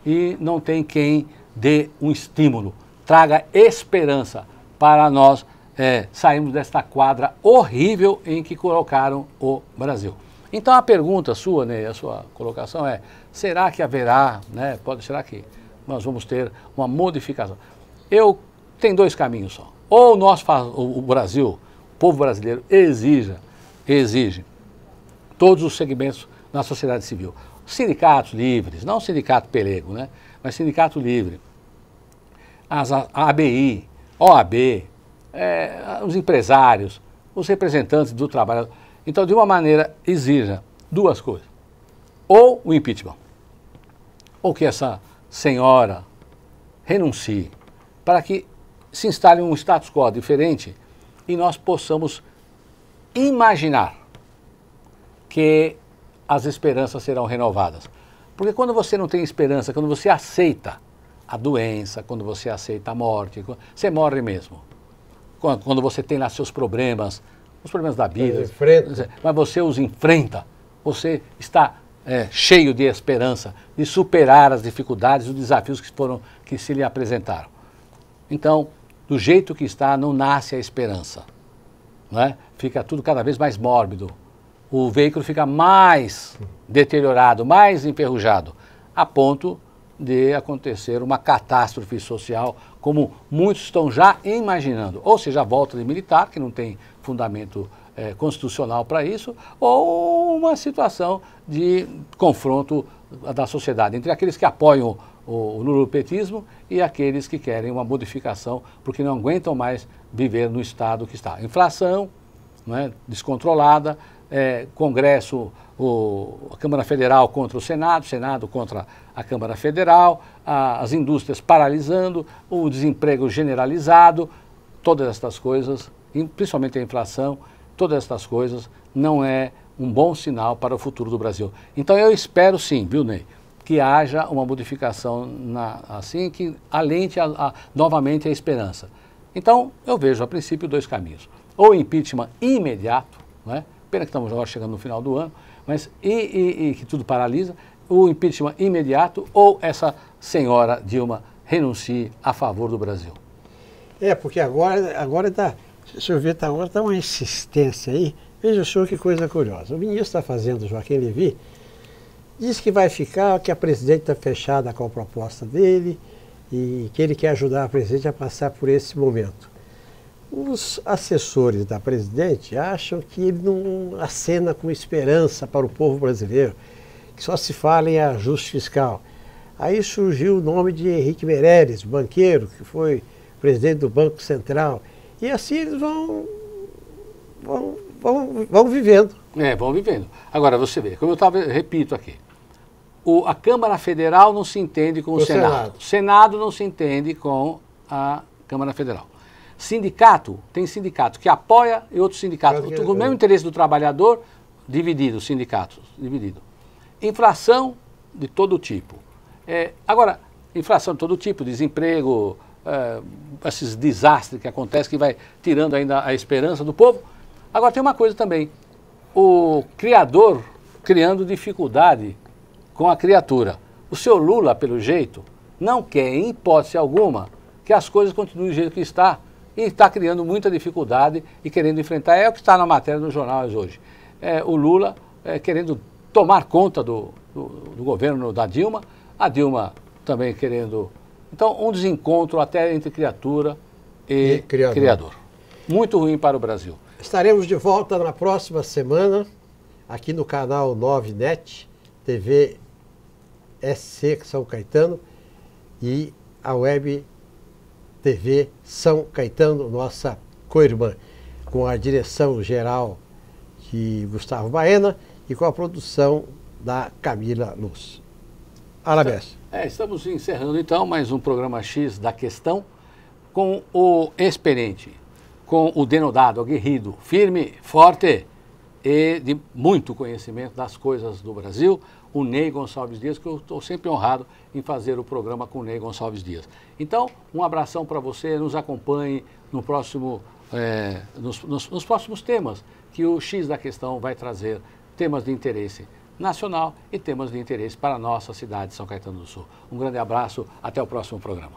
E não tem quem dê um estímulo, traga esperança para nós é, sairmos desta quadra horrível em que colocaram o Brasil. Então a pergunta sua, né, a sua colocação é: será que haverá, né, pode, será que nós vamos ter uma modificação? Eu tem dois caminhos só. Ou nós o Brasil, o povo brasileiro exija, exige todos os segmentos na sociedade civil. Sindicatos livres, não sindicato pelego, né? mas sindicato livre, as ABI, OAB, é, os empresários, os representantes do trabalho. Então, de uma maneira, exija duas coisas. Ou o impeachment, ou que essa senhora renuncie, para que se instale um status quo diferente e nós possamos imaginar que as esperanças serão renovadas. Porque quando você não tem esperança, quando você aceita a doença, quando você aceita a morte, você morre mesmo. Quando você tem lá seus problemas, os problemas da vida, mas você os enfrenta, você está é, cheio de esperança de superar as dificuldades, os desafios que foram que se lhe apresentaram. Então, do jeito que está, não nasce a esperança, não é? Fica tudo cada vez mais mórbido, o veículo fica mais deteriorado, mais enferrujado, a ponto de acontecer uma catástrofe social, como muitos estão já imaginando. Ou seja, a volta de militar, que não tem fundamento é, constitucional para isso, ou uma situação de confronto da sociedade entre aqueles que apoiam o, o lulupetismo e aqueles que querem uma modificação porque não aguentam mais viver no estado que está. Inflação né, descontrolada, é, Congresso, o, a Câmara Federal contra o Senado, Senado contra a Câmara Federal, a, as indústrias paralisando, o desemprego generalizado, todas estas coisas, principalmente a inflação, todas estas coisas não é um bom sinal para o futuro do Brasil. Então eu espero sim, viu, Ney? que haja uma modificação na, assim que alente a, a, novamente a esperança. Então, eu vejo a princípio dois caminhos. Ou impeachment imediato, né? Pena que estamos agora chegando no final do ano, mas e, e, e que tudo paralisa, o impeachment imediato ou essa senhora Dilma renuncie a favor do Brasil. É, porque agora, agora tá, o senhor vê, tá, agora tá uma insistência aí. Veja o senhor que coisa curiosa. O ministro está fazendo, Joaquim Levy, diz que vai ficar, que a presidente está fechada com a proposta dele e que ele quer ajudar a presidente a passar por esse momento. Os assessores da presidente acham que ele não acena com esperança para o povo brasileiro, que só se fala em ajuste fiscal. Aí surgiu o nome de Henrique Meirelles, banqueiro, que foi presidente do Banco Central. E assim eles vão, vão, vão, vão vivendo. É, vão vivendo. Agora, você vê, como eu estava, repito aqui, o, a Câmara Federal não se entende com o, o Senado. Senado. O Senado não se entende com a Câmara Federal. Sindicato, tem sindicato que apoia e outro sindicato. com o é- mesmo interesse do trabalhador, dividido, sindicato, dividido. Inflação de todo tipo. É, agora, inflação de todo tipo, desemprego, é, esses desastres que acontecem, que vai tirando ainda a esperança do povo. Agora, tem uma coisa também. O criador criando dificuldade com a criatura. O senhor Lula, pelo jeito, não quer, em hipótese alguma, que as coisas continuem do jeito que está e está criando muita dificuldade e querendo enfrentar. É o que está na matéria dos jornais hoje. É, o Lula é, querendo tomar conta do, do, do governo da Dilma, a Dilma também querendo. Então, um desencontro até entre criatura e, e criador. criador. Muito ruim para o Brasil. Estaremos de volta na próxima semana, aqui no canal 9net, TV SC São Caetano e a web TV São Caetano, nossa co-irmã, com a direção geral de Gustavo Baena e com a produção da Camila Luz. Arabes. Tá. É, estamos encerrando então mais um programa X da questão com o experiente, com o denodado, aguerrido, firme, forte e de muito conhecimento das coisas do Brasil, o Ney Gonçalves Dias, que eu estou sempre honrado em fazer o programa com o Ney Gonçalves Dias. Então, um abração para você, nos acompanhe no próximo, é, nos, nos, nos próximos temas que o X da Questão vai trazer, temas de interesse nacional e temas de interesse para a nossa cidade de São Caetano do Sul. Um grande abraço, até o próximo programa.